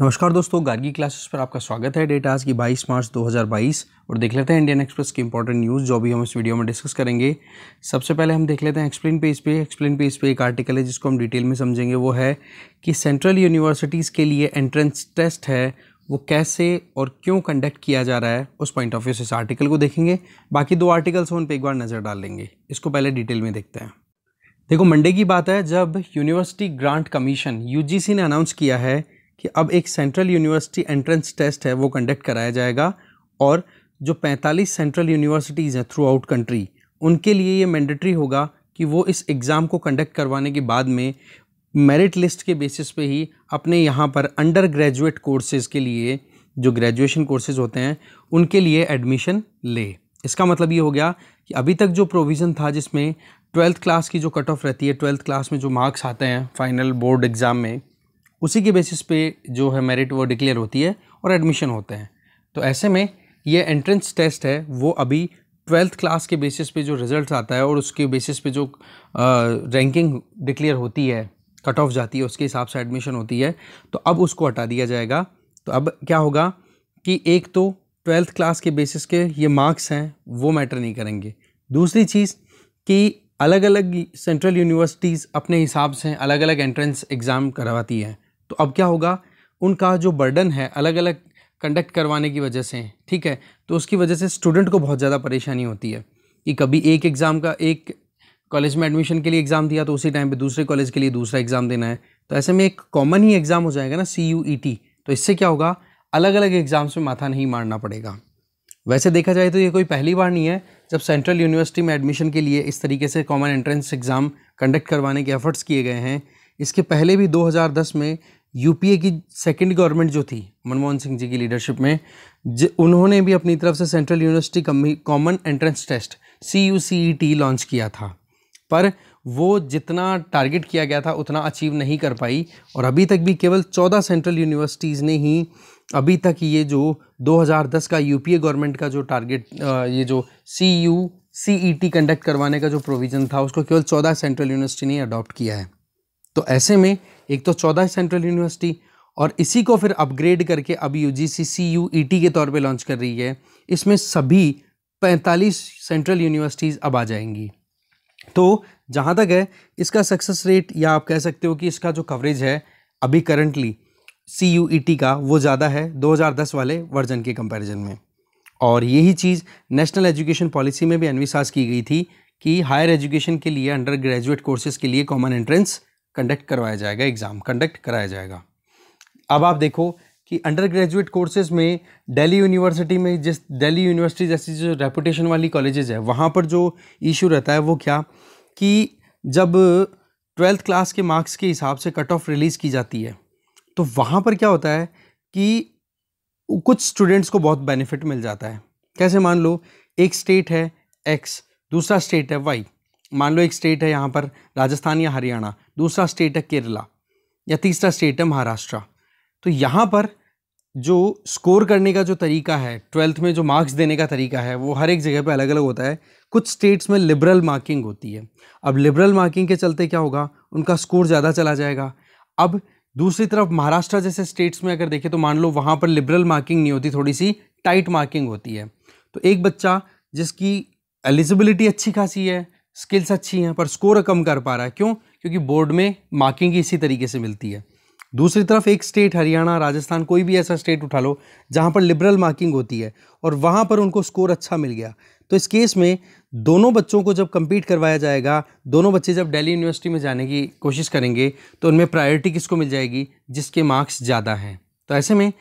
नमस्कार दोस्तों गार्गी क्लासेस पर आपका स्वागत है डेटा आज की 22 मार्च 2022 और देख लेते हैं इंडियन एक्सप्रेस की इंपॉर्टेंट न्यूज़ जो भी हम इस वीडियो में डिस्कस करेंगे सबसे पहले हम देख लेते हैं एक्सप्लेन पेज पे एक्सप्लेन पेज पे एक आर्टिकल है जिसको हम डिटेल में समझेंगे वो है कि सेंट्रल यूनिवर्सिटीज़ के लिए एंट्रेंस टेस्ट है वो कैसे और क्यों कंडक्ट किया जा रहा है उस पॉइंट ऑफ व्यू से इस आर्टिकल को देखेंगे बाकी दो आर्टिकल्स उन पर एक बार नज़र डाल लेंगे इसको पहले डिटेल में देखते हैं देखो मंडे की बात है जब यूनिवर्सिटी ग्रांट कमीशन यूजीसी ने अनाउंस किया है कि अब एक सेंट्रल यूनिवर्सिटी एंट्रेंस टेस्ट है वो कंडक्ट कराया जाएगा और जो 45 सेंट्रल यूनिवर्सिटीज़ हैं थ्रू आउट कंट्री उनके लिए ये मैंडेटरी होगा कि वो इस एग्ज़ाम को कंडक्ट करवाने के बाद में मेरिट लिस्ट के बेसिस पे ही अपने यहाँ पर अंडर ग्रेजुएट कोर्सेज़ के लिए जो ग्रेजुएशन कोर्सेज़ होते हैं उनके लिए एडमिशन ले इसका मतलब ये हो गया कि अभी तक जो प्रोविज़न था जिसमें ट्वेल्थ क्लास की जो कट ऑफ रहती है ट्वेल्थ क्लास में जो मार्क्स आते हैं फाइनल बोर्ड एग्ज़ाम में उसी के बेसिस पे जो है मेरिट वो डिक्लेयर होती है और एडमिशन होते हैं तो ऐसे में ये एंट्रेंस टेस्ट है वो अभी ट्वेल्थ क्लास के बेसिस पे जो रिज़ल्ट आता है और उसके बेसिस पे जो रैंकिंग डिक्लेयर होती है कट ऑफ जाती है उसके हिसाब से एडमिशन होती है तो अब उसको हटा दिया जाएगा तो अब क्या होगा कि एक तो ट्वेल्थ क्लास के बेसिस के ये मार्क्स हैं वो मैटर नहीं करेंगे दूसरी चीज़ कि अलग अलग सेंट्रल यूनिवर्सिटीज़ अपने हिसाब से अलग अलग एंट्रेंस एग्ज़ाम करवाती हैं तो अब क्या होगा उनका जो बर्डन है अलग अलग कंडक्ट करवाने की वजह से ठीक है तो उसकी वजह से स्टूडेंट को बहुत ज़्यादा परेशानी होती है कि कभी एक एग्ज़ाम का एक कॉलेज में एडमिशन के लिए एग्ज़ाम दिया तो उसी टाइम पे दूसरे कॉलेज के लिए दूसरा एग्ज़ाम देना है तो ऐसे में एक कॉमन ही एग्ज़ाम हो जाएगा ना सी यू ई टी तो इससे क्या होगा अलग अलग एग्ज़ाम्स में माथा नहीं मारना पड़ेगा वैसे देखा जाए तो ये कोई पहली बार नहीं है जब सेंट्रल यूनिवर्सिटी में एडमिशन के लिए इस तरीके से कॉमन एंट्रेंस एग्ज़ाम कंडक्ट करवाने के एफर्ट्स किए गए हैं इसके पहले भी 2010 में यूपीए की सेकंड गवर्नमेंट जो थी मनमोहन सिंह जी की लीडरशिप में उन्होंने भी अपनी तरफ से central university common entrance test C U C E T launch किया था पर वो जितना टारगेट किया गया था उतना अचीव नहीं कर पाई और अभी तक भी केवल 14 सेंट्रल यूनिवर्सिटीज़ ने ही अभी तक ये जो 2010 का यूपीए गवर्नमेंट का जो टारगेट ये जो C U C E T conduct करवाने का जो प्रोविज़न था उसको केवल 14 सेंट्रल यूनिवर्सिटी ने अडॉप्ट किया है तो ऐसे में एक तो चौदह सेंट्रल यूनिवर्सिटी और इसी को फिर अपग्रेड करके अब U G C C U E T के तौर पे लॉन्च कर रही है इसमें सभी पैंतालीस सेंट्रल यूनिवर्सिटीज़ अब आ जाएंगी तो जहाँ तक है इसका सक्सेस रेट या आप कह सकते हो कि इसका जो कवरेज है अभी currently C U E T का वो ज़्यादा है 2010 वाले वर्जन के कंपैरिजन में और यही चीज़ नेशनल एजुकेशन पॉलिसी में भी अनविश्वास की गई थी कि हायर एजुकेशन के लिए अंडर ग्रेजुएट कोर्सेज़ के लिए कॉमन एंट्रेंस कंडक्ट करवाया जाएगा एग्ज़ाम कंडक्ट कराया जाएगा अब आप देखो कि अंडर ग्रेजुएट कोर्सेज में दिल्ली यूनिवर्सिटी में जिस दिल्ली यूनिवर्सिटी जैसी जो रेपुटेशन वाली कॉलेजेस है वहाँ पर जो इशू रहता है वो क्या कि जब ट्वेल्थ क्लास के मार्क्स के हिसाब से कट ऑफ रिलीज़ की जाती है तो वहाँ पर क्या होता है कि कुछ स्टूडेंट्स को बहुत बेनिफिट मिल जाता है कैसे मान लो एक स्टेट है एक्स दूसरा स्टेट है वाई मान लो एक स्टेट है यहाँ पर राजस्थान या हरियाणा दूसरा स्टेट है केरला या तीसरा स्टेट है महाराष्ट्र तो यहाँ पर जो स्कोर करने का जो तरीका है ट्वेल्थ में जो मार्क्स देने का तरीका है वो हर एक जगह पे अलग अलग होता है कुछ स्टेट्स में लिबरल मार्किंग होती है अब लिबरल मार्किंग के चलते क्या होगा उनका स्कोर ज़्यादा चला जाएगा अब दूसरी तरफ महाराष्ट्र जैसे स्टेट्स में अगर देखें तो मान लो वहाँ पर लिबरल मार्किंग नहीं होती थोड़ी सी टाइट मार्किंग होती है तो एक बच्चा जिसकी एलिजिबिलिटी अच्छी खासी है स्किल्स अच्छी हैं पर स्कोर कम कर पा रहा है क्यों क्योंकि बोर्ड में मार्किंग इसी तरीके से मिलती है दूसरी तरफ एक स्टेट हरियाणा राजस्थान कोई भी ऐसा स्टेट उठा लो जहाँ पर लिबरल मार्किंग होती है और वहाँ पर उनको स्कोर अच्छा मिल गया तो इस केस में दोनों बच्चों को जब कम्पीट करवाया जाएगा दोनों बच्चे जब दिल्ली यूनिवर्सिटी में जाने की कोशिश करेंगे तो उनमें प्रायोरिटी किसको मिल जाएगी जिसके मार्क्स ज़्यादा हैं तो ऐसे में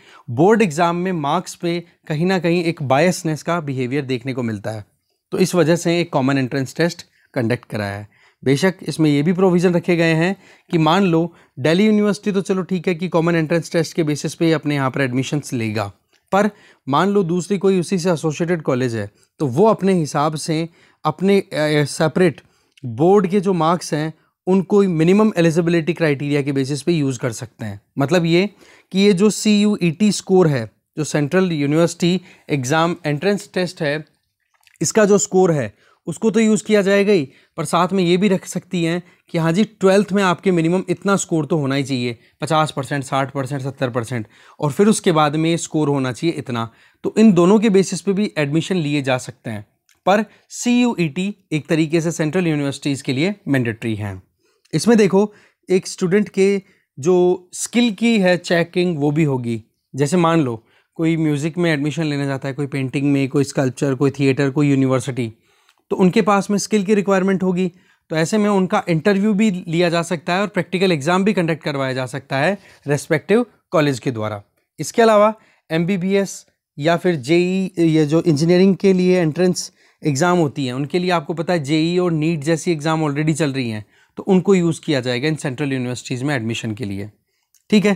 बोर्ड एग्ज़ाम में मार्क्स पे कहीं ना कहीं एक बायसनेस का बिहेवियर देखने को मिलता है तो इस वजह से एक कॉमन एंट्रेंस टेस्ट कंडक्ट कराया है बेशक इसमें यह भी प्रोविज़न रखे गए हैं कि मान लो दिल्ली यूनिवर्सिटी तो चलो ठीक है कि कॉमन एंट्रेंस टेस्ट के बेसिस पे अपने यहाँ पर एडमिशन्स लेगा पर मान लो दूसरी कोई उसी से एसोसिएटेड कॉलेज है तो वो अपने हिसाब से अपने सेपरेट बोर्ड के जो मार्क्स हैं उनको मिनिमम एलिजिबिलिटी क्राइटेरिया के बेसिस पे यूज़ कर सकते हैं मतलब ये कि ये जो C U E T score है जो central university exam entrance test है इसका जो स्कोर है उसको तो यूज़ किया जाएगा ही पर साथ में ये भी रख सकती हैं कि हाँ जी ट्वेल्थ में आपके मिनिमम इतना स्कोर तो होना ही चाहिए पचास परसेंट साठ परसेंट सत्तर परसेंट और फिर उसके बाद में स्कोर होना चाहिए इतना तो इन दोनों के बेसिस पे भी एडमिशन लिए जा सकते हैं पर सी यू ई टी एक तरीके से सेंट्रल यूनिवर्सिटीज़ के लिए मैंडेटरी हैं इसमें देखो एक स्टूडेंट के जो स्किल की है चेकिंग वो भी होगी जैसे मान लो कोई म्यूज़िक में एडमिशन लेना चाहता है कोई पेंटिंग में कोई स्कल्पचर कोई थिएटर कोई यूनिवर्सिटी तो उनके पास में स्किल की रिक्वायरमेंट होगी तो ऐसे में उनका इंटरव्यू भी लिया जा सकता है और प्रैक्टिकल एग्ज़ाम भी कंडक्ट करवाया जा सकता है रेस्पेक्टिव कॉलेज के द्वारा इसके अलावा एम या फिर जेई e, ये जो इंजीनियरिंग के लिए एंट्रेंस एग्ज़ाम होती है उनके लिए आपको पता है जेई e और नीट जैसी एग्ज़ाम ऑलरेडी चल रही हैं तो उनको यूज़ किया जाएगा इन सेंट्रल यूनिवर्सिटीज़ में एडमिशन के लिए ठीक है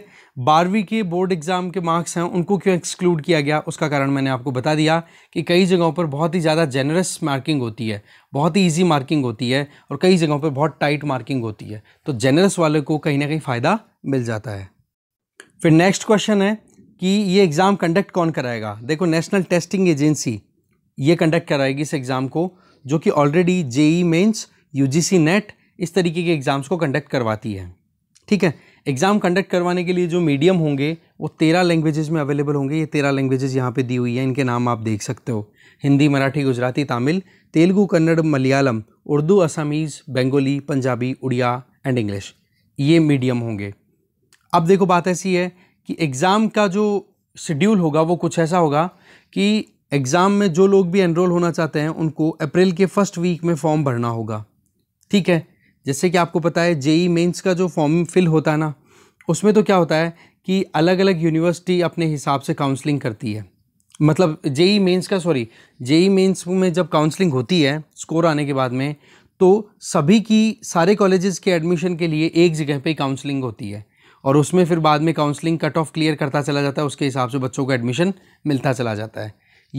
बारहवीं के बोर्ड एग्ज़ाम के मार्क्स हैं उनको क्यों एक्सक्लूड किया गया उसका कारण मैंने आपको बता दिया कि कई जगहों पर बहुत ही ज़्यादा जेनरस मार्किंग होती है बहुत ही ईजी मार्किंग होती है और कई जगहों पर बहुत टाइट मार्किंग होती है तो जेनरस वाले को कहीं ना कहीं फ़ायदा मिल जाता है फिर नेक्स्ट क्वेश्चन है कि ये एग्ज़ाम कंडक्ट कौन कराएगा देखो नेशनल टेस्टिंग एजेंसी ये कंडक्ट कराएगी इस एग्ज़ाम को जो कि already JEE Mains UGC NET इस तरीके के एग्ज़ाम्स को कंडक्ट करवाती है ठीक है एग्ज़ाम कंडक्ट करवाने के लिए जो मीडियम होंगे वो तेरह लैंग्वेजेज में अवेलेबल होंगे ये तेरह लैंग्वेजेज यहाँ पे दी हुई है इनके नाम आप देख सकते हो हिंदी मराठी गुजराती तमिल तेलुगु कन्नड़ मलयालम उर्दू असामीज बंगाली पंजाबी उड़िया एंड इंग्लिश ये मीडियम होंगे अब देखो बात ऐसी है कि एग्ज़ाम का जो शेड्यूल होगा वो कुछ ऐसा होगा कि एग्ज़ाम में जो लोग भी एनरोल होना चाहते हैं उनको अप्रैल के फर्स्ट वीक में फॉर्म भरना होगा ठीक है जैसे कि आपको पता है जेई मेंस का जो फॉर्म फिल होता है ना उसमें तो क्या होता है कि अलग अलग यूनिवर्सिटी अपने हिसाब से काउंसलिंग करती है मतलब जेई मेंस का सॉरी जेई मेंस में जब काउंसलिंग होती है स्कोर आने के बाद में तो सभी की सारे कॉलेजेस के एडमिशन के लिए एक जगह पे काउंसलिंग होती है और उसमें फिर बाद में काउंसलिंग कट ऑफ क्लियर करता चला जाता है उसके हिसाब से बच्चों को एडमिशन मिलता चला जाता है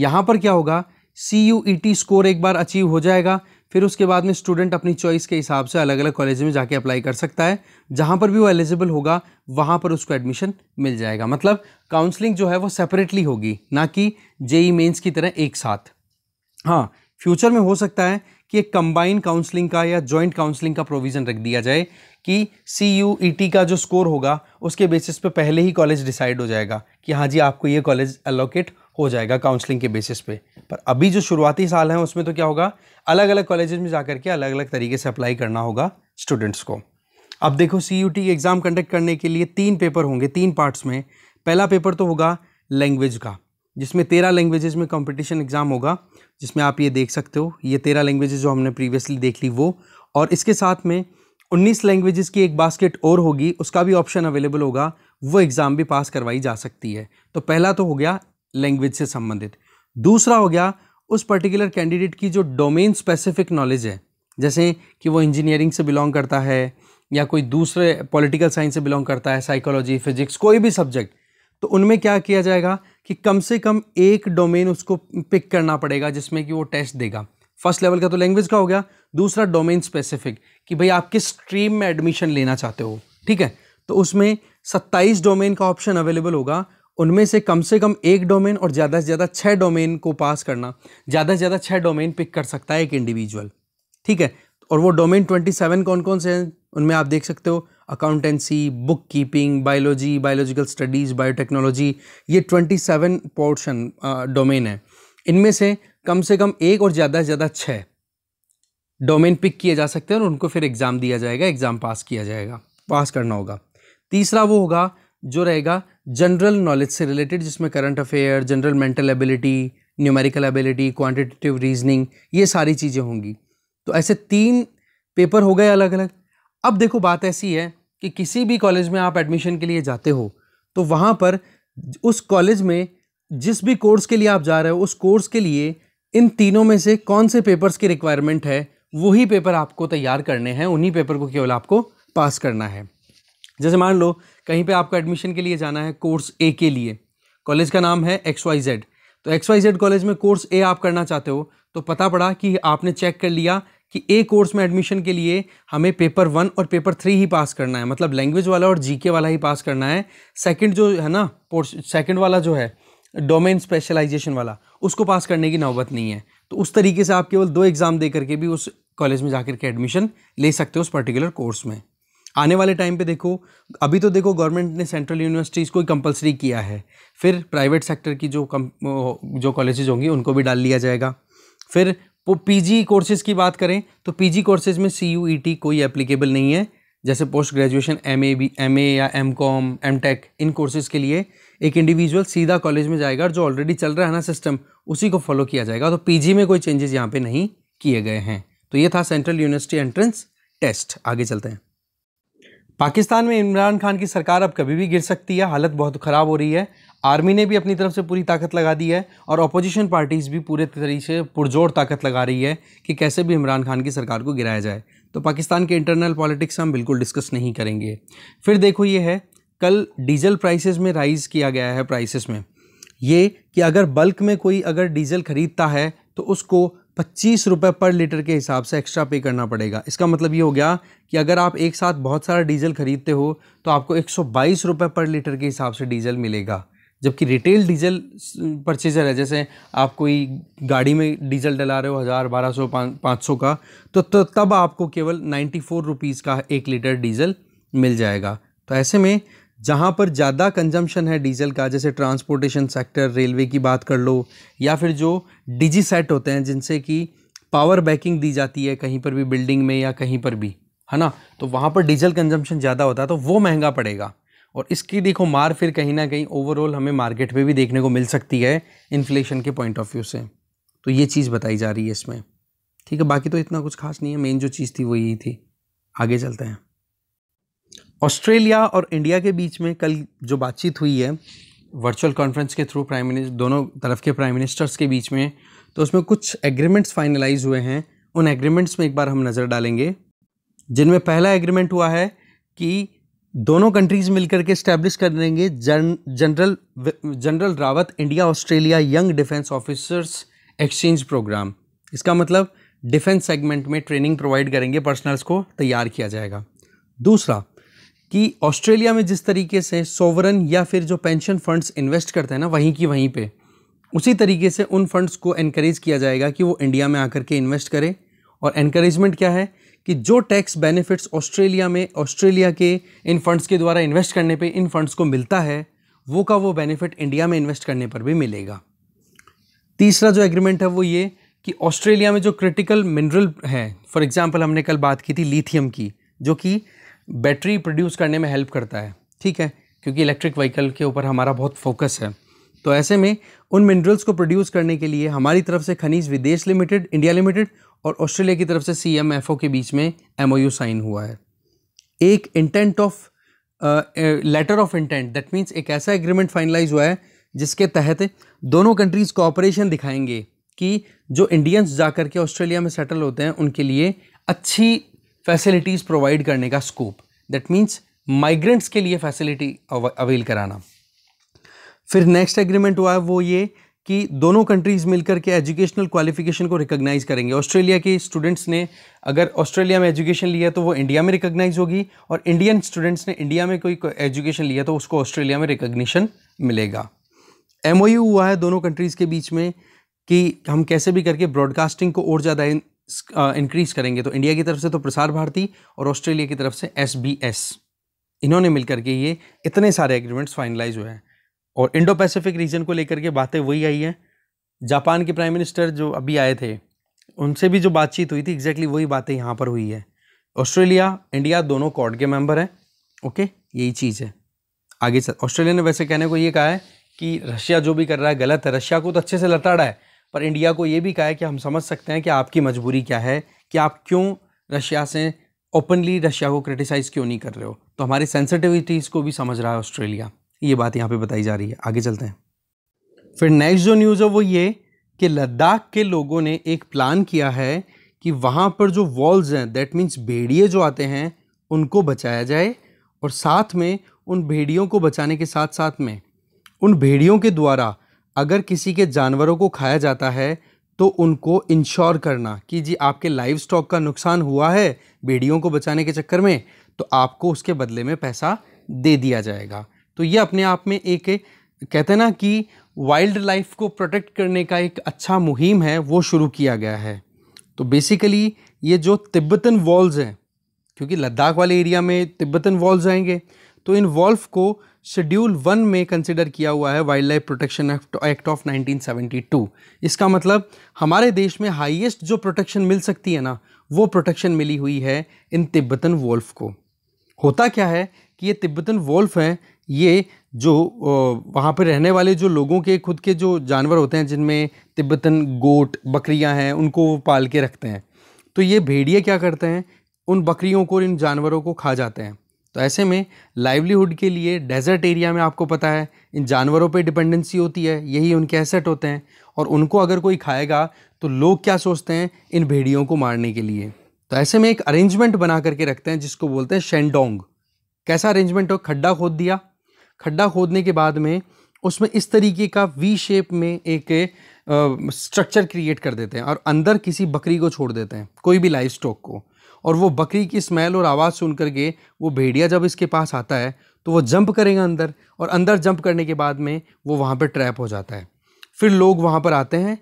यहाँ पर क्या होगा C U E T score एक बार अचीव हो जाएगा फिर उसके बाद में स्टूडेंट अपनी चॉइस के हिसाब से अलग अलग कॉलेज में जाके अप्लाई कर सकता है जहाँ पर भी वो एलिजिबल होगा वहाँ पर उसको एडमिशन मिल जाएगा मतलब काउंसलिंग जो है वो सेपरेटली होगी ना कि जेई मेन्स e की तरह एक साथ हाँ फ्यूचर में हो सकता है कि एक कंबाइन काउंसलिंग का या जॉइंट काउंसलिंग का प्रोविज़न रख दिया जाए कि सी यू ई टी का जो स्कोर होगा उसके बेसिस पे पहले ही कॉलेज डिसाइड हो जाएगा कि हाँ जी आपको ये कॉलेज अलोकेट हो जाएगा काउंसलिंग के बेसिस पे पर अभी जो शुरुआती साल है उसमें तो क्या होगा अलग अलग कॉलेजेस में जा के अलग अलग तरीके से अप्लाई करना होगा स्टूडेंट्स को अब देखो C U T exam conduct करने के लिए तीन पेपर होंगे तीन पार्ट्स में पहला पेपर तो होगा लैंग्वेज का जिसमें तेरह लैंग्वेजेस में कंपटीशन एग्ज़ाम होगा जिसमें आप ये देख सकते हो ये तेरह लैंग्वेजेस जो हमने प्रीवियसली देख ली वो और इसके साथ में उन्नीस लैंग्वेजेस की एक बास्केट और होगी उसका भी ऑप्शन अवेलेबल होगा वो एग्ज़ाम भी पास करवाई जा सकती है तो पहला तो हो गया लैंग्वेज से संबंधित दूसरा हो गया उस पर्टिकुलर कैंडिडेट की जो डोमेन स्पेसिफिक नॉलेज है जैसे कि वो इंजीनियरिंग से बिलोंग करता है या कोई दूसरे पॉलिटिकल साइंस से बिलोंग करता है साइकोलॉजी फिजिक्स कोई भी सब्जेक्ट तो उनमें क्या किया जाएगा कि कम से कम एक डोमेन उसको पिक करना पड़ेगा जिसमें कि वो टेस्ट देगा फर्स्ट लेवल का तो लैंग्वेज का हो गया दूसरा डोमेन स्पेसिफिक कि भाई आप किस स्ट्रीम में एडमिशन लेना चाहते हो ठीक है तो उसमें सत्ताईस डोमेन का ऑप्शन अवेलेबल होगा उनमें से कम से कम एक डोमेन और ज़्यादा से ज़्यादा छः डोमेन को पास करना ज़्यादा से ज़्यादा छः डोमेन पिक कर सकता है एक इंडिविजुअल ठीक है और वो डोमेन ट्वेंटी सेवन कौन कौन से हैं उनमें आप देख सकते हो accountancy book keeping biology biological studies biotechnology ये ट्वेंटी सेवन पोर्शन डोमेन है इनमें से कम से कम एक और ज़्यादा से ज़्यादा छः डोमेन पिक किए जा सकते हैं और उनको फिर एग्ज़ाम दिया जाएगा एग्ज़ाम पास किया जाएगा पास करना होगा तीसरा वो होगा जो रहेगा जनरल नॉलेज से रिलेटेड जिसमें current affair general mental ability numerical ability quantitative reasoning ये सारी चीज़ें होंगी तो ऐसे तीन पेपर हो गए अलग अलग अब देखो बात ऐसी है कि किसी भी कॉलेज में आप एडमिशन के लिए जाते हो तो वहाँ पर उस कॉलेज में जिस भी कोर्स के लिए आप जा रहे हो उस कोर्स के लिए इन तीनों में से कौन से पेपर्स की रिक्वायरमेंट है वही पेपर आपको तैयार करने हैं उन्हीं पेपर को केवल आपको पास करना है जैसे मान लो कहीं पे आपको एडमिशन के लिए जाना है कोर्स ए के लिए कॉलेज का नाम है एक्स वाई जेड तो एक्स वाई जेड कॉलेज में कोर्स ए आप करना चाहते हो तो पता पड़ा कि आपने चेक कर लिया कि ए कोर्स में एडमिशन के लिए हमें पेपर वन और पेपर थ्री ही पास करना है मतलब लैंग्वेज वाला और जीके वाला ही पास करना है सेकंड जो है ना पोर्स सेकंड वाला जो है डोमेन स्पेशलाइजेशन वाला उसको पास करने की नौबत नहीं है तो उस तरीके से आप केवल दो एग्ज़ाम दे करके भी उस कॉलेज में जाकर के एडमिशन ले सकते हो उस पर्टिकुलर कोर्स में आने वाले टाइम पे देखो अभी तो देखो गवर्नमेंट ने सेंट्रल यूनिवर्सिटीज़ को कंपलसरी किया है फिर प्राइवेट सेक्टर की जो कम जो कॉलेजेज होंगी उनको भी डाल लिया जाएगा फिर वो पीजी कोर्सेज़ की बात करें तो पीजी कोर्सेज़ में सी e कोई एप्लीकेबल नहीं है जैसे post graduation M A B M A या एम कॉम एम टेक इन कोर्सेज़ के लिए एक इंडिविजुअल सीधा कॉलेज में जाएगा और जो ऑलरेडी चल रहा है ना सिस्टम उसी को फॉलो किया जाएगा तो पीजी में कोई चेंजेस यहाँ पे नहीं किए गए हैं तो ये था सेंट्रल यूनिवर्सिटी एंट्रेंस टेस्ट आगे चलते हैं पाकिस्तान में इमरान खान की सरकार अब कभी भी गिर सकती है हालत बहुत ख़राब हो रही है आर्मी ने भी अपनी तरफ से पूरी ताकत लगा दी है और अपोजिशन पार्टीज़ भी पूरे तरीके से पुरजोर ताकत लगा रही है कि कैसे भी इमरान खान की सरकार को गिराया जाए तो पाकिस्तान के इंटरनल पॉलिटिक्स हम बिल्कुल डिस्कस नहीं करेंगे फिर देखो ये है कल डीजल प्राइसेस में राइज़ किया गया है प्राइसेस में ये कि अगर बल्क में कोई अगर डीजल खरीदता है तो उसको पच्चीस रुपये पर लीटर के हिसाब से एक्स्ट्रा पे करना पड़ेगा इसका मतलब ये हो गया कि अगर आप एक साथ बहुत सारा डीजल खरीदते हो तो आपको एक सौ बाईस रुपये पर लीटर के हिसाब से डीजल मिलेगा जबकि रिटेल डीजल परचेजर है जैसे आप कोई गाड़ी में डीजल डला रहे हो हज़ार बारह सौ पाँच सौ का तो, तो तब आपको केवल नाइन्टी फोर रुपीज़ का एक लीटर डीजल मिल जाएगा तो ऐसे में जहाँ पर ज़्यादा कंजम्पशन है डीजल का जैसे ट्रांसपोर्टेशन सेक्टर रेलवे की बात कर लो या फिर जो डिजी सेट होते हैं जिनसे कि पावर बैकिंग दी जाती है कहीं पर भी बिल्डिंग में या कहीं पर भी है ना तो वहाँ पर डीजल कंजम्पशन ज़्यादा होता है तो वो महंगा पड़ेगा और इसकी देखो मार फिर कहीं ना कहीं ओवरऑल हमें मार्केट में भी देखने को मिल सकती है इन्फ्लेशन के पॉइंट ऑफ व्यू से तो ये चीज़ बताई जा रही है इसमें ठीक है बाकी तो इतना कुछ खास नहीं है मेन जो चीज़ थी वो यही थी आगे चलते हैं ऑस्ट्रेलिया और इंडिया के बीच में कल जो बातचीत हुई है वर्चुअल कॉन्फ्रेंस के थ्रू प्राइम मिनिस्टर दोनों तरफ के प्राइम मिनिस्टर्स के बीच में तो उसमें कुछ एग्रीमेंट्स फाइनलाइज हुए हैं उन एग्रीमेंट्स में एक बार हम नज़र डालेंगे जिनमें पहला एग्रीमेंट हुआ है कि दोनों कंट्रीज़ मिलकर के इस्टेब्लिश कर देंगे जन general general Rawat India Australia young defence officers exchange programme इसका मतलब डिफेंस सेगमेंट में ट्रेनिंग प्रोवाइड करेंगे पर्सनल्स को तैयार किया जाएगा दूसरा कि ऑस्ट्रेलिया में जिस तरीके से सोवरन या फिर जो पेंशन फंड्स इन्वेस्ट करते हैं ना वहीं की वहीं पे उसी तरीके से उन फंड्स को इनक्रेज किया जाएगा कि वो इंडिया में आकर के इन्वेस्ट करें और इनक्रेजमेंट क्या है कि जो टैक्स बेनिफिट्स ऑस्ट्रेलिया में ऑस्ट्रेलिया के इन फंड्स के द्वारा इन्वेस्ट करने पे इन फंड्स को मिलता है वो का वो बेनिफिट इंडिया में इन्वेस्ट करने पर भी मिलेगा तीसरा जो एग्रीमेंट है वो ये कि ऑस्ट्रेलिया में जो क्रिटिकल मिनरल है फॉर एग्ज़ाम्पल हमने कल बात की थी लिथियम की जो कि बैटरी प्रोड्यूस करने में हेल्प करता है ठीक है क्योंकि इलेक्ट्रिक व्हीकल के ऊपर हमारा बहुत फोकस है तो ऐसे में उन मिनरल्स को प्रोड्यूस करने के लिए हमारी तरफ से Khanij Videsh limited India limited और ऑस्ट्रेलिया की तरफ से सी एम एफ ओ के बीच में एम ओ यू साइन हुआ है एक intent of letter of intent that means एक ऐसा एग्रीमेंट फाइनलाइज हुआ है जिसके तहत दोनों कंट्रीज़ कोऑपरेशन दिखाएंगे कि जो इंडियंस जा कर के ऑस्ट्रेलिया में सेटल होते हैं उनके लिए अच्छी फैसिलिटीज़ प्रोवाइड करने का स्कोप दैट मीन्स माइग्रेंट्स के लिए फैसिलिटी अवेल कराना फिर नेक्स्ट एग्रीमेंट हुआ है वो ये कि दोनों कंट्रीज़ मिलकर के एजुकेशनल क्वालिफिकेशन को रिकॉग्नाइज करेंगे ऑस्ट्रेलिया के स्टूडेंट्स ने अगर ऑस्ट्रेलिया में एजुकेशन लिया तो वो इंडिया में रिकॉग्नाइज होगी और इंडियन स्टूडेंट्स ने इंडिया में कोई एजुकेशन लिया तो उसको ऑस्ट्रेलिया में रिकॉग्निशन मिलेगा एम हुआ है दोनों कंट्रीज़ के बीच में कि हम कैसे भी करके ब्रॉडकास्टिंग को और ज़्यादा इंक्रीज करेंगे तो इंडिया की तरफ से तो प्रसार भारती और ऑस्ट्रेलिया की तरफ से एस बी एस इन्होंने मिलकर के ये इतने सारे एग्रीमेंट्स फाइनलाइज हुए हैं और इंडो पैसिफिक रीजन को लेकर के बातें वही आई हैं जापान के प्राइम मिनिस्टर जो अभी आए थे उनसे भी जो बातचीत हुई थी एग्जैक्टली वही बातें यहाँ पर हुई है ऑस्ट्रेलिया इंडिया दोनों कॉर्ड के मेंबर हैं ओके यही चीज़ है आगे सर ऑस्ट्रेलिया ने वैसे कहने को ये कहा है कि रशिया जो भी कर रहा है गलत है रशिया को तो अच्छे से लताड़ा है पर इंडिया को ये भी कहा है कि हम समझ सकते हैं कि आपकी मजबूरी क्या है कि आप क्यों रशिया से ओपनली रशिया को क्रिटिसाइज़ क्यों नहीं कर रहे हो तो हमारी सेंसिटिविटीज़ को भी समझ रहा है ऑस्ट्रेलिया ये बात यहाँ पे बताई जा रही है आगे चलते हैं फिर नेक्स्ट जो न्यूज़ है वो ये कि लद्दाख के लोगों ने एक प्लान किया है कि वहाँ पर जो वॉल्स हैं दैट मीन्स भेड़िए जो आते हैं उनको बचाया जाए और साथ में उन भेड़ियों को बचाने के साथ साथ में उन भेड़ियों के द्वारा अगर किसी के जानवरों को खाया जाता है तो उनको इंश्योर करना कि जी आपके लाइव स्टॉक का नुकसान हुआ है बेड़ियों को बचाने के चक्कर में तो आपको उसके बदले में पैसा दे दिया जाएगा तो ये अपने आप में एक, एक कहते हैं ना कि वाइल्ड लाइफ को प्रोटेक्ट करने का एक अच्छा मुहिम है वो शुरू किया गया है तो बेसिकली ये जो तिब्बतन वॉल्स हैं क्योंकि लद्दाख वाले एरिया में तिब्बतन वॉल्स आएंगे तो इन वॉल्फ को शेड्यूल वन में कंसिडर किया हुआ है wildlife protection act of 1972 इसका मतलब हमारे देश में हाईएस्ट जो प्रोटेक्शन मिल सकती है ना वो प्रोटेक्शन मिली हुई है इन तिब्बतन वोल्फ को होता क्या है कि ये तिब्बतन वोल्फ हैं ये जो वहाँ पर रहने वाले जो लोगों के खुद के जो जानवर होते हैं जिनमें तिब्बतन गोट बकरियाँ हैं उनको वो पाल के रखते हैं तो ये भेड़िए क्या करते हैं उन बकरियों को और इन जानवरों को खा जाते हैं तो ऐसे में लाइवलीहुड के लिए डेजर्ट एरिया में आपको पता है इन जानवरों पे डिपेंडेंसी होती है यही उनके एसेट होते हैं और उनको अगर कोई खाएगा तो लोग क्या सोचते हैं इन भेड़ियों को मारने के लिए तो ऐसे में एक अरेंजमेंट बना करके रखते हैं जिसको बोलते हैं शेंडोंग कैसा अरेंजमेंट हो खड्डा खोद दिया खड्डा खोदने के बाद में उसमें इस तरीके का वी शेप में एक स्ट्रक्चर क्रिएट कर देते हैं और अंदर किसी बकरी को छोड़ देते हैं कोई भी लाइव स्टॉक को और वो बकरी की स्मेल और आवाज़ सुन करके वो भेड़िया जब इसके पास आता है तो वो जंप करेगा अंदर और अंदर जंप करने के बाद में वो वहाँ पर ट्रैप हो जाता है फिर लोग वहाँ पर आते हैं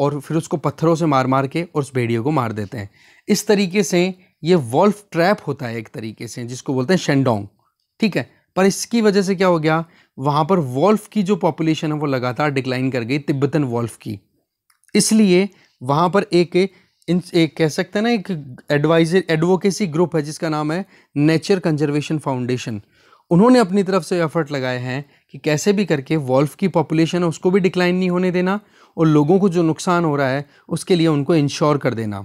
और फिर उसको पत्थरों से मार मार के और उस भेड़िए को मार देते हैं इस तरीके से ये वॉल्फ ट्रैप होता है एक तरीके से जिसको बोलते हैं शेंडोंग ठीक है पर इसकी वजह से क्या हो गया वहाँ पर वॉल्फ की जो पॉपुलेशन है वो लगातार डिक्लाइन कर गई तिब्बतन वॉल्फ की इसलिए वहाँ पर एक इन एक कह सकते हैं ना एक एडवाइजर एडवोकेसी ग्रुप है जिसका नाम है नेचर कंजर्वेशन फाउंडेशन उन्होंने अपनी तरफ से एफर्ट लगाए हैं कि कैसे भी करके वॉल्फ की पॉपुलेशन है उसको भी डिक्लाइन नहीं होने देना और लोगों को जो नुकसान हो रहा है उसके लिए उनको इंश्योर कर देना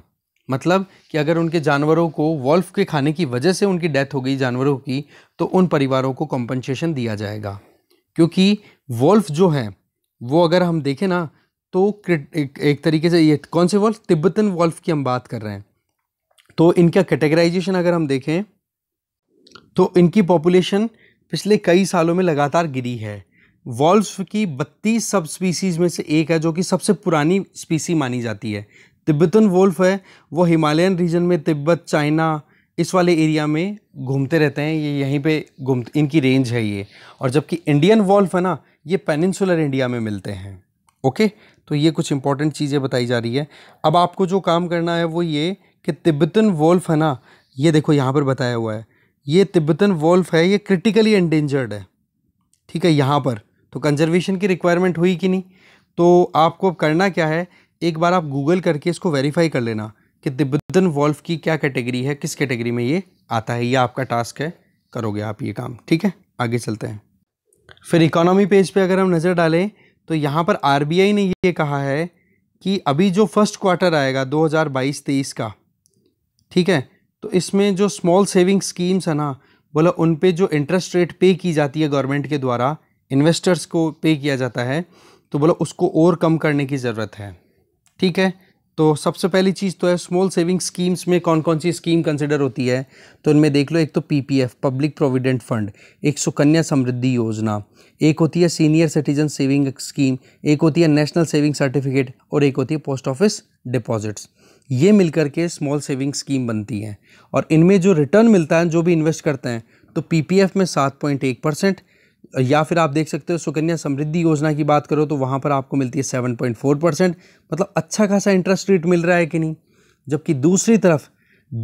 मतलब कि अगर उनके जानवरों को वॉल्फ के खाने की वजह से उनकी डेथ हो गई जानवरों की तो उन परिवारों को कॉम्पनसेशन दिया जाएगा क्योंकि वॉल्फ जो है वो अगर हम देखें ना तो एक, एक तरीके से ये कौन से वॉल्फ तिब्बतन वॉल्फ की हम बात कर रहे हैं तो इनका कैटेगराइजेशन अगर हम देखें तो इनकी पॉपुलेशन पिछले कई सालों में लगातार गिरी है वॉल्फ की बत्तीस सब स्पीसीज़ में से एक है जो कि सबसे पुरानी स्पीसी मानी जाती है तिब्बतन वोल्फ है वो हिमालयन रीजन में तिब्बत चाइना इस वाले एरिया में घूमते रहते हैं ये यहीं पे घूम इनकी रेंज है ये और जबकि इंडियन वॉल्फ है ना ये पेनिनसुलर इंडिया में मिलते हैं ओके तो ये कुछ इंपॉर्टेंट चीज़ें बताई जा रही है अब आपको जो काम करना है वो ये कि तिब्बतन वोल्फ है ना ये देखो यहाँ पर बताया हुआ है ये तिब्बतन वोल्फ है ये क्रिटिकली एंडेंजर्ड है ठीक है यहाँ पर तो कंजर्वेशन की रिक्वायरमेंट हुई कि नहीं तो आपको अब करना क्या है एक बार आप गूगल करके इसको वेरीफाई कर लेना कि तिब्बतन वॉल्फ की क्या कैटेगरी है किस कैटेगरी में ये आता है ये आपका टास्क है करोगे आप ये काम ठीक है आगे चलते हैं फिर इकोनॉमी पेज पे अगर हम नज़र डालें तो यहाँ पर आर ने ये कहा है कि अभी जो फर्स्ट क्वार्टर आएगा 2022-23 का ठीक है तो इसमें जो स्मॉल सेविंग स्कीम्स है ना बोला उन पे जो इंटरेस्ट रेट पे की जाती है गवर्नमेंट के द्वारा इन्वेस्टर्स को पे किया जाता है तो बोला उसको और कम करने की ज़रूरत है ठीक है तो सबसे पहली चीज़ तो है स्मॉल सेविंग स्कीम्स में कौन कौन सी स्कीम कंसिडर होती है तो उनमें देख लो एक तो पीपीएफ पब्लिक प्रोविडेंट फंड एक सुकन्या समृद्धि योजना एक होती है सीनियर सिटीजन सेविंग स्कीम एक होती है नेशनल सेविंग सर्टिफिकेट और एक होती है पोस्ट ऑफिस डिपॉजिट्स ये मिलकर के स्मॉल सेविंग स्कीम बनती है और इनमें जो रिटर्न मिलता है जो भी इन्वेस्ट करते हैं तो पीपीएफ में सात पॉइंट एक परसेंट या फिर आप देख सकते हो सुकन्या समृद्धि योजना की बात करो तो वहाँ पर आपको मिलती है सेवन पॉइंट फोर परसेंट मतलब अच्छा खासा इंटरेस्ट रेट मिल रहा है कि नहीं जबकि दूसरी तरफ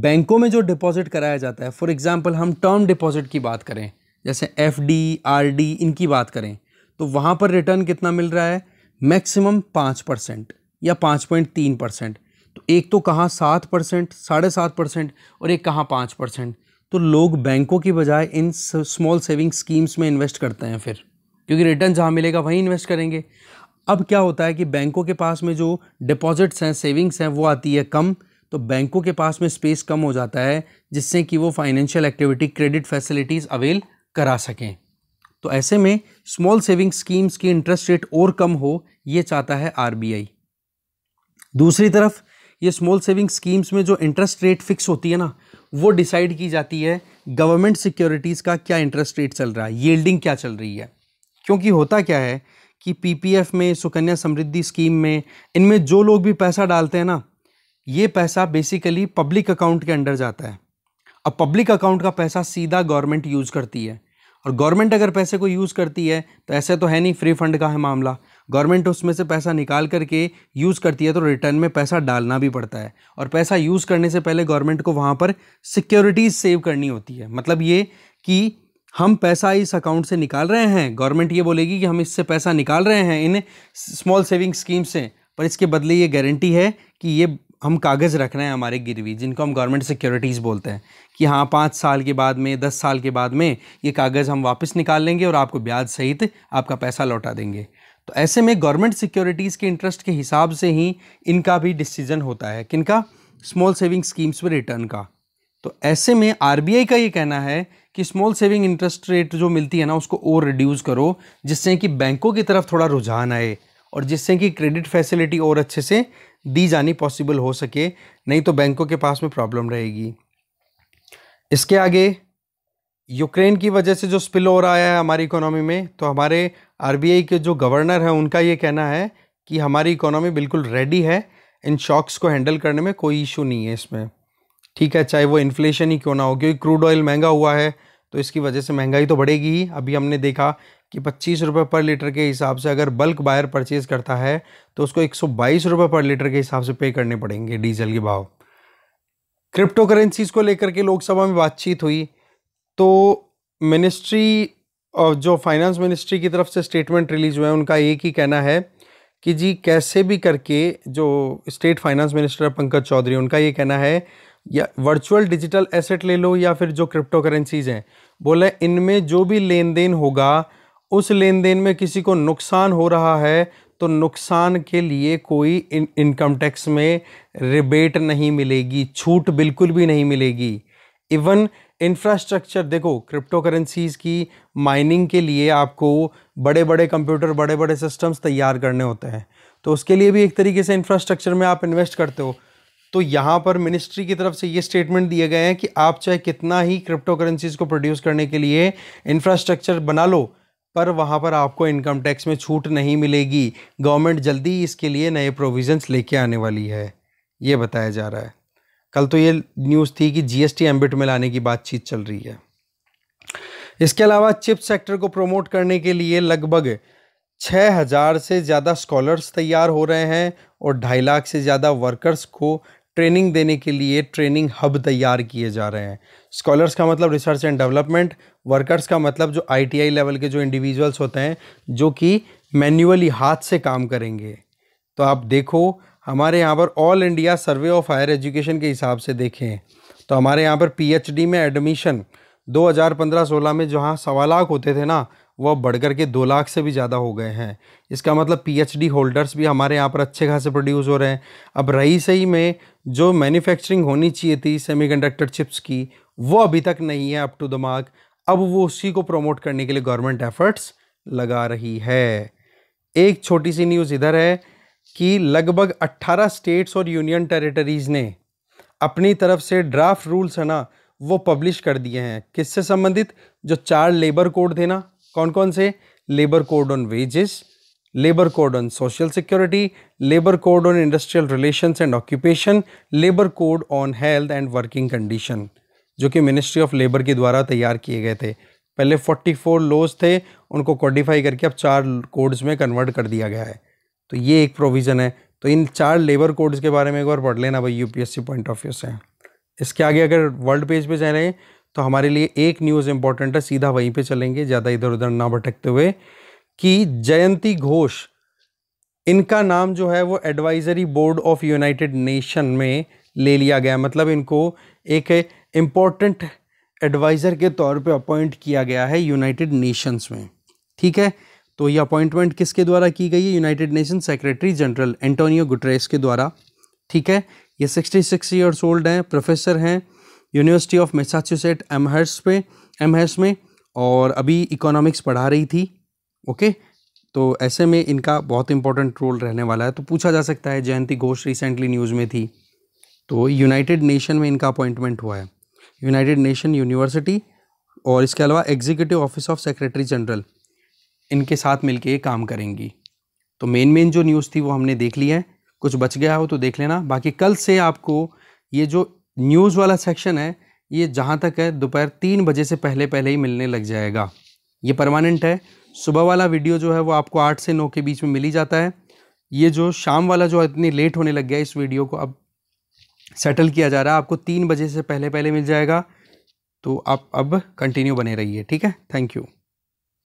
बैंकों में जो डिपॉजिट कराया जाता है फॉर एग्ज़ाम्पल हम टर्म डिपॉजिट की बात करें जैसे एफ डी आर डी इनकी बात करें तो वहाँ पर रिटर्न कितना मिल रहा है मैक्सिमम पाँच परसेंट या पाँच पॉइंट तीन परसेंट तो एक तो कहाँ सात परसेंट साढ़े सात परसेंट और एक कहाँ पाँच परसेंट तो लोग बैंकों की बजाय इन स्मॉल सेविंग स्कीम्स में इन्वेस्ट करते हैं फिर क्योंकि रिटर्न जहाँ मिलेगा वहीं इन्वेस्ट करेंगे अब क्या होता है कि बैंकों के पास में जो डिपॉजिट्स हैं सेविंग्स हैं वो आती है कम तो बैंकों के पास में स्पेस कम हो जाता है जिससे कि वो financial activity credit facilities avail करा सकें तो ऐसे में स्मॉल सेविंग स्कीम्स की इंटरेस्ट रेट और कम हो ये चाहता है आर दूसरी तरफ ये स्मॉल सेविंग स्कीम्स में जो इंटरेस्ट रेट फिक्स होती है ना वो डिसाइड की जाती है गवर्नमेंट सिक्योरिटीज़ का क्या इंटरेस्ट रेट चल रहा है येल्डिंग क्या चल रही है क्योंकि होता क्या है कि पीपीएफ में सुकन्या समृद्धि स्कीम में इनमें जो लोग भी पैसा डालते हैं ना ये पैसा बेसिकली पब्लिक अकाउंट के अंडर जाता है अब पब्लिक अकाउंट का पैसा सीधा गवर्नमेंट यूज़ करती है और गवर्नमेंट अगर पैसे को यूज़ करती है तो ऐसे तो है नहीं फ्री फंड का है मामला गवर्नमेंट उसमें से पैसा निकाल करके यूज़ करती है तो रिटर्न में पैसा डालना भी पड़ता है और पैसा यूज़ करने से पहले गवर्नमेंट को वहाँ पर सिक्योरिटीज़ सेव करनी होती है मतलब ये कि हम पैसा इस अकाउंट से निकाल रहे हैं गवर्नमेंट ये बोलेगी कि हम इससे पैसा निकाल रहे हैं इन स्मॉल सेविंग स्कीम से पर इसके बदले ये गारंटी है कि ये हम कागज़ रख रहे हैं हमारे गिरवी जिनको हम गवर्नमेंट सिक्योरिटीज़ बोलते हैं कि हाँ पाँच साल के बाद में दस साल के बाद में ये कागज़ हम वापस निकाल लेंगे और आपको ब्याज सहित आपका पैसा लौटा देंगे तो ऐसे में गवर्नमेंट सिक्योरिटीज़ के इंटरेस्ट के हिसाब से ही इनका भी डिसीजन होता है किनका स्मॉल सेविंग स्कीम्स पर रिटर्न का तो ऐसे में आरबीआई का ये कहना है कि स्मॉल सेविंग इंटरेस्ट रेट जो मिलती है ना उसको और रिड्यूस करो जिससे कि बैंकों की तरफ थोड़ा रुझान आए और जिससे कि क्रेडिट फैसिलिटी और अच्छे से दी जानी पॉसिबल हो सके नहीं तो बैंकों के पास में प्रॉब्लम रहेगी इसके आगे यूक्रेन की वजह से जो स्पिल ओवर आया है हमारी इकोनॉमी में तो हमारे आरबीआई के जो गवर्नर हैं उनका ये कहना है कि हमारी इकोनॉमी बिल्कुल रेडी है इन शॉक्स को हैंडल करने में कोई इशू नहीं है इसमें ठीक है चाहे वो इन्फ्लेशन ही क्यों ना हो क्योंकि क्रूड ऑयल महंगा हुआ है तो इसकी वजह से महंगाई तो बढ़ेगी ही अभी हमने देखा कि पच्चीस रुपये पर लीटर के हिसाब से अगर बल्क बायर परचेज़ करता है तो उसको एक सौ रुपये पर लीटर के हिसाब से पे करने पड़ेंगे डीजल के भाव क्रिप्टो करेंसीज़ को लेकर के लोकसभा में बातचीत हुई तो मिनिस्ट्री और जो फाइनेंस मिनिस्ट्री की तरफ से स्टेटमेंट रिलीज हुए हैं उनका एक ही कहना है कि जी कैसे भी करके जो state finance minister Pankaj Chaudhary उनका ये कहना है या वर्चुअल डिजिटल एसेट ले लो या फिर जो क्रिप्टो करेंसीज हैं बोले इनमें जो भी लेन देन होगा उस लेन देन में किसी को नुकसान हो रहा है तो नुकसान के लिए कोई इन, इनकम टैक्स में रिबेट नहीं मिलेगी छूट बिल्कुल भी नहीं मिलेगी इवन इंफ्रास्ट्रक्चर देखो क्रिप्टो करेंसीज की माइनिंग के लिए आपको बड़े बड़े कंप्यूटर बड़े बड़े सिस्टम्स तैयार करने होते हैं तो उसके लिए भी एक तरीके से इंफ्रास्ट्रक्चर में आप इन्वेस्ट करते हो तो यहाँ पर मिनिस्ट्री की तरफ से ये स्टेटमेंट दिए गए हैं कि आप चाहे कितना ही क्रिप्टो करेंसीज को प्रोड्यूस करने के लिए इंफ्रास्ट्रक्चर बना लो पर वहाँ पर आपको इनकम टैक्स में छूट नहीं मिलेगी गवर्नमेंट जल्दी इसके लिए नए प्रोविजंस लेके आने वाली है ये बताया जा रहा है कल तो ये न्यूज़ थी कि जीएसटी एम्बिट में लाने की बातचीत चल रही है इसके अलावा चिप सेक्टर को प्रमोट करने के लिए लगभग छः हज़ार से ज़्यादा स्कॉलर्स तैयार हो रहे हैं और ढाई लाख से ज़्यादा वर्कर्स को ट्रेनिंग देने के लिए ट्रेनिंग हब तैयार किए जा रहे हैं स्कॉलर्स का मतलब रिसर्च एंड डेवलपमेंट वर्कर्स का मतलब जो आईटीआई लेवल के जो इंडिविजुअल्स होते हैं जो कि मैन्युअली हाथ से काम करेंगे तो आप देखो हमारे यहाँ पर all India survey of higher education के हिसाब से देखें तो हमारे यहाँ पर पीएचडी में एडमिशन 2015-16 में जहाँ सवा लाख होते थे ना वह बढ़कर के दो लाख से भी ज़्यादा हो गए हैं इसका मतलब पीएचडी होल्डर्स भी हमारे यहाँ पर अच्छे खासे प्रोड्यूस हो रहे हैं अब रही सही में जो मैन्युफैक्चरिंग होनी चाहिए थी सेमीकंडक्टर चिप्स की वो अभी तक नहीं है अप टू द मार्क अब वो उसी को प्रमोट करने के लिए गवर्नमेंट एफर्ट्स लगा रही है एक छोटी सी न्यूज़ इधर है कि लगभग 18 स्टेट्स और यूनियन टेरिटरीज़ ने अपनी तरफ से ड्राफ्ट रूल्स है ना वो पब्लिश कर दिए हैं किससे संबंधित जो चार लेबर कोड थे ना कौन कौन से labour code on wages labour code on social security labour code on industrial relation and occupation labour code on health and working condition जो कि मिनिस्ट्री ऑफ लेबर के द्वारा तैयार किए गए थे पहले 44 लॉज थे उनको क्वालिफाई करके अब चार कोड्स में कन्वर्ट कर दिया गया है तो ये एक प्रोविज़न है तो इन चार लेबर कोड्स के बारे में एक बार पढ़ लेना भाई यूपीएससी पॉइंट ऑफ व्यू से इसके आगे अगर वर्ल्ड पेज पे हैं तो हमारे लिए एक न्यूज़ इंपॉर्टेंट है सीधा वहीं पे चलेंगे ज़्यादा इधर उधर ना भटकते हुए कि जयंती घोष इनका नाम जो है वो advisory board of United Nation में ले लिया गया मतलब इनको एक इम्पॉर्टेंट एडवाइज़र के तौर पे अपॉइंट किया गया है यूनाइटेड नेशंस में ठीक है तो ये अपॉइंटमेंट किसके द्वारा की गई है United Nation secretary general Antonio Guterres के द्वारा ठीक है ये सिक्सटी सिक्स ईयर्स ओल्ड हैं प्रोफेसर हैं यूनिवर्सिटी ऑफ मैसाचुसेट एमहर्स पे एमहर्स e में और अभी इकोनॉमिक्स पढ़ा रही थी ओके तो ऐसे में इनका बहुत इंपॉर्टेंट रोल रहने वाला है तो पूछा जा सकता है जयंती घोष रिसेंटली न्यूज़ में थी तो यूनाइटेड नेशन में इनका अपॉइंटमेंट हुआ है यूनाइटेड नेशन यूनिवर्सिटी और इसके अलावा executive office of secretary general इनके साथ मिलके ये काम करेंगी तो मेन मेन जो न्यूज़ थी वो हमने देख ली है कुछ बच गया हो तो देख लेना बाकी कल से आपको ये जो न्यूज़ वाला सेक्शन है ये जहाँ तक है दोपहर तीन बजे से पहले पहले ही मिलने लग जाएगा ये परमानेंट है सुबह वाला वीडियो जो है वो आपको आठ से नौ के बीच में मिल ही जाता है ये जो शाम वाला जो इतनी लेट होने लग गया इस वीडियो को अब सेटल किया जा रहा है आपको तीन बजे से पहले पहले मिल जाएगा तो आप अब कंटिन्यू बने रहिए ठीक है थैंक यू